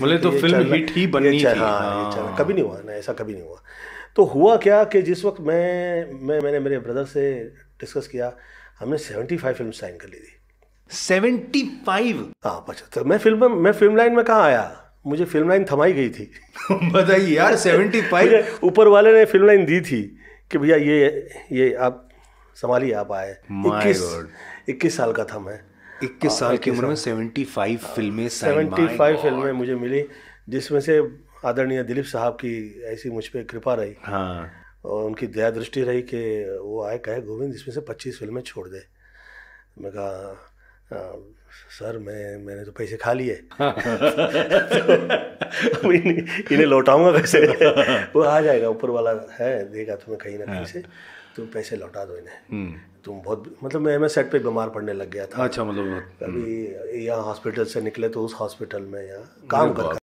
बोले मतलब तो फिल्म हिट ही बननी थी हाँ, हाँ, कभी नहीं हुआ ना ऐसा कभी नहीं हुआ तो हुआ क्या कि जिस वक्त मैं मैं मैंने मेरे ब्रदर से डिस्कस किया हमने सेवेंटी फाइव फिल्म साइन कर ली थी सेवेंटी फाइव हाँ पचहत्तर तो मैं फिल्म मैं फिल्म लाइन में कहाँ आया मुझे फिल्म लाइन थमाई गई थी बताइए यार सेवेंटी फाइव ऊपर वाले ने फिल्म लाइन दी थी कि भैया ये ये आप संभालिए आप आए इक्कीस इक्कीस साल का था मैं इक्कीस हाँ, साल की उम्र में सेवेंटी फाइव हाँ। फिल्में सेवेंटी फाइव फिल्में मुझे मिली जिसमें से आदरणीय दिलीप साहब की ऐसी मुझ पर कृपा रही हाँ और उनकी दया दृष्टि रही कि वो आए कहे गोविंद इसमें से पच्चीस फिल्में छोड़ दे मैं कहा हाँ, सर मैं मैंने तो पैसे खा लिए तो इन्हें लौटाऊंगा कैसे वो आ जाएगा ऊपर वाला है देगा तुम्हें कहीं ना कहीं हाँ। से तुम पैसे लौटा दो इन्हें हम्म। तुम बहुत मतलब मैं मैं सेट पे बीमार पड़ने लग गया था अच्छा मतलब अभी हम्म। यहाँ हॉस्पिटल से निकले तो उस हॉस्पिटल में यहाँ काम कर